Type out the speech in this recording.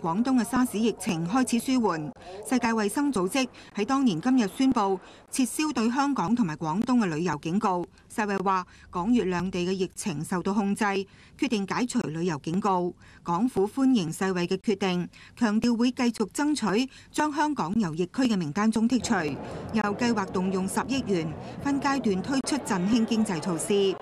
广东嘅沙士疫情開始舒緩，世界衛生組織喺當年今日宣布撤銷對香港同埋廣東嘅旅遊警告。世卫話港粤兩地嘅疫情受到控制，決定解除旅遊警告。港府歡迎世卫嘅決定，強調會繼續爭取將香港由疫區嘅名单中剔除，又計劃動用十億元分階段推出振興經濟措施。